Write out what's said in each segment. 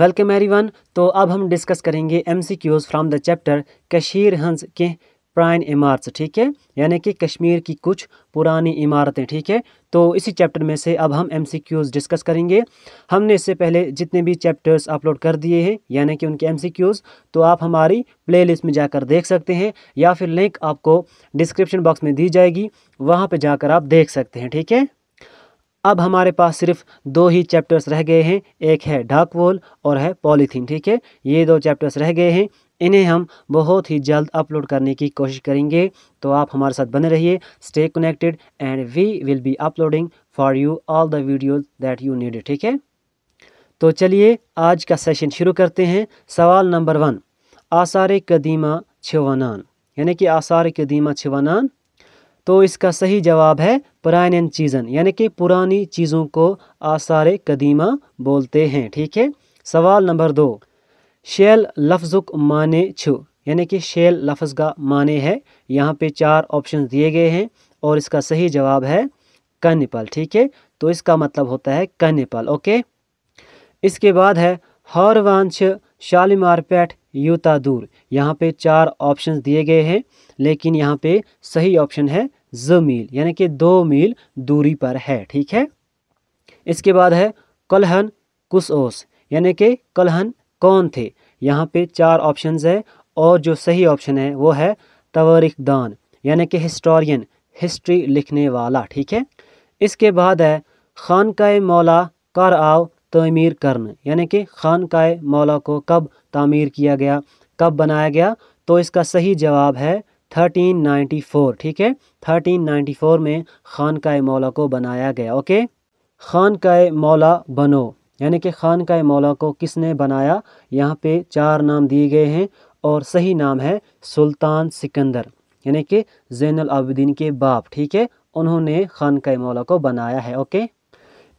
welcome everyone तो अब हम डिस्कस करेंगे M C Qs from the chapter कशीर हंस के प्राइन इमारत ठीक है यानी कि कश्मीर की कुछ पुरानी इमारतें ठीक है तो इसी चैप्टर में से अब हम एम सी क्यूज़ डिस्कस करेंगे हमने इससे पहले जितने भी चैप्टर्स अपलोड कर दिए हैं यानी कि उनके एम सी क्यूज़ तो आप हमारी प्ले लिस्ट में जाकर देख सकते हैं या फिर लिंक आपको डिस्क्रिप्शन बॉक्स में दी जाएगी वहाँ पर जाकर आप देख सकते हैं ठीक है अब हमारे पास सिर्फ दो ही चैप्टर्स रह गए हैं एक है डाक वॉल और है पॉलीथीन ठीक है ये दो चैप्टर्स रह गए हैं इन्हें हम बहुत ही जल्द अपलोड करने की कोशिश करेंगे तो आप हमारे साथ बने रहिए stay connected and we will be uploading for you all the videos that you need ठीक है तो चलिए आज का सेशन शुरू करते हैं सवाल नंबर वन आसार कदीमा छिवानान यानी कि आसार कदीमा छिवानान तो इसका सही जवाब है पुरान चीज़न यानी कि पुरानी चीज़ों को आसार कदीमा बोलते हैं ठीक है सवाल नंबर दो शेल लफ्ज़ुक माने छु यानी कि शेल लफ्ज़ का माने है यहाँ पे चार ऑप्शन दिए गए हैं और इसका सही जवाब है कन्यपल ठीक है तो इसका मतलब होता है कन्यपल ओके इसके बाद है हौरवांश शालीमार पैठ यूता दूर यहाँ पे चार ऑप्शन दिए गए हैं लेकिन यहाँ पे सही ऑप्शन है ज मील यानी कि दो मील दूरी पर है ठीक है इसके बाद है कलहन कुस ओस यानी कि कलहन कौन थे यहाँ पे चार ऑप्शंस है और जो सही ऑप्शन है वो है दान यानी कि हिस्टोरियन हिस्ट्री लिखने वाला ठीक है इसके बाद है ख़ान का मौला कर आओ तमीर करन यानी कि खान का मौला को कब तामीर किया गया कब बनाया गया तो इसका सही जवाब है 1394 ठीक है 1394 में खान का मौला को बनाया गया ओके खान का मौला बनो यानी कि खान का मौला को किसने बनाया यहाँ पे चार नाम दिए गए हैं और सही नाम है सुल्तान सिकंदर यानी कि जैन आबिदीन के बाप ठीक है उन्होंने खान का मौला को बनाया है ओके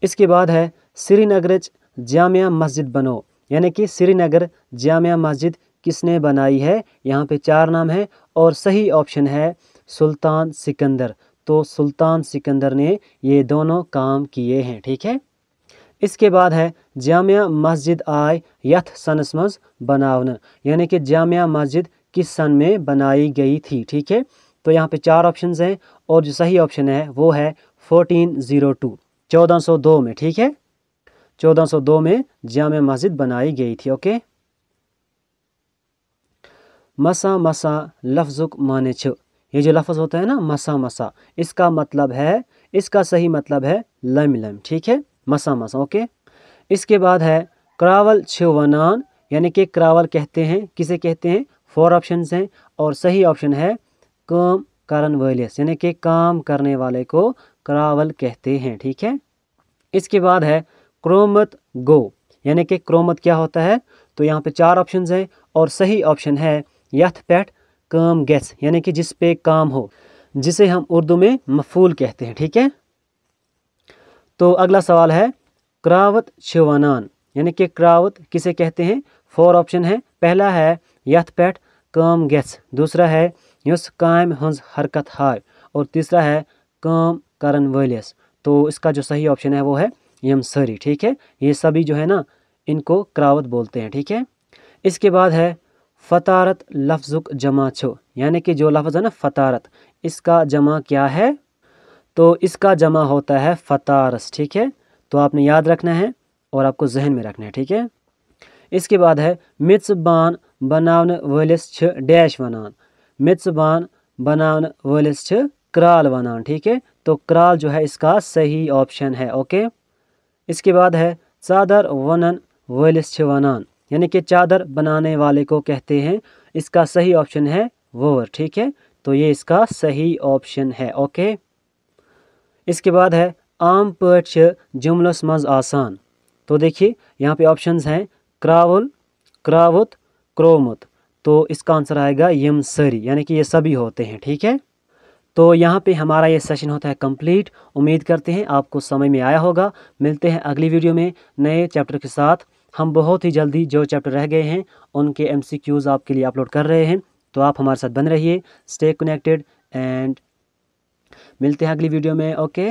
इसके बाद है श्रीनगर जामिया मस्जिद बनो यानी कि श्रीनगर जामिया मस्जिद किसने बनाई है यहाँ पे चार नाम है और सही ऑप्शन है सुल्तान सिकंदर तो सुल्तान सिकंदर ने ये दोनों काम किए हैं ठीक है इसके बाद है जामिया मस्जिद आय यथ सनस मज बनावन यानी कि जामिया मस्जिद किस सन में बनाई गई थी ठीक है तो यहाँ पे चार ऑप्शन हैं और जो सही ऑप्शन है वो है फोर्टीन ज़ीरो टू चौदह सौ दो में ठीक है चौदह सौ दो में जाम मस्जिद बनाई गई थी ओके मसा मसा लफ्जुक माने छ ये जो लफ्ज़ होता है ना मसा मसा इसका मतलब है इसका सही मतलब है लम लम ठीक है मसा मसा ओके इसके बाद है क्रावल छवनान यानी कि क्रावल कहते हैं किसे कहते हैं फोर ऑप्शन हैं और सही ऑप्शन है काम करन वालियस यानी कि काम करने वाले को क्रावल कहते हैं ठीक है इसके बाद है क्रोमत गो यानी कि क्रोमत क्या होता है तो यहाँ पे चार ऑप्शन हैं और सही ऑप्शन है यथ पैठ काम गैस यानी कि जिस पे काम हो जिसे हम उर्दू में मफूल कहते हैं ठीक है तो अगला सवाल है क्रावत शिवानान यानी कि क्रावत किसे कहते हैं फोर ऑप्शन है पहला है यथ पैठ काम गैस दूसरा है युस काम हंस हरकत हाय और तीसरा है काम करण वलिस तो इसका जो सही ऑप्शन है वो है यम सरी ठीक है ये सभी जो है ना इनको क्रावत बोलते हैं ठीक है इसके बाद है फ़तारत लफ्ज़ुक जमा छो यानी कि जो लफ्ज़ है ना फ़तारत इसका जमा क्या है तो इसका जमा होता है फ़तारस ठीक है तो आपने याद रखना है और आपको जहन में रखना है ठीक है इसके बाद है बान बना वलिस डैश वनान मित्सबान बनाने वलिस क्राल वनान ठीक है तो क्राल जो है इसका सही ऑप्शन है ओके इसके बाद है चादर वनन वलिस वनान यानी कि चादर बनाने वाले को कहते हैं इसका सही ऑप्शन है वोवर ठीक है तो ये इसका सही ऑप्शन है ओके इसके बाद है आम पर्च जुमलस मज आसान तो देखिए यहाँ पे ऑप्शंस हैं क्रावल क्रावत क्रोमत तो इसका आंसर आएगा यम सरी यानी कि ये सभी होते हैं ठीक है तो यहाँ पे हमारा ये सेशन होता है कंप्लीट उम्मीद करते हैं आपको समझ में आया होगा मिलते हैं अगली वीडियो में नए चैप्टर के साथ हम बहुत ही जल्दी जो चैप्टर रह गए हैं उनके एम आपके लिए अपलोड कर रहे हैं तो आप हमारे साथ बन रहिए स्टे कनेक्टेड एंड मिलते हैं अगली वीडियो में ओके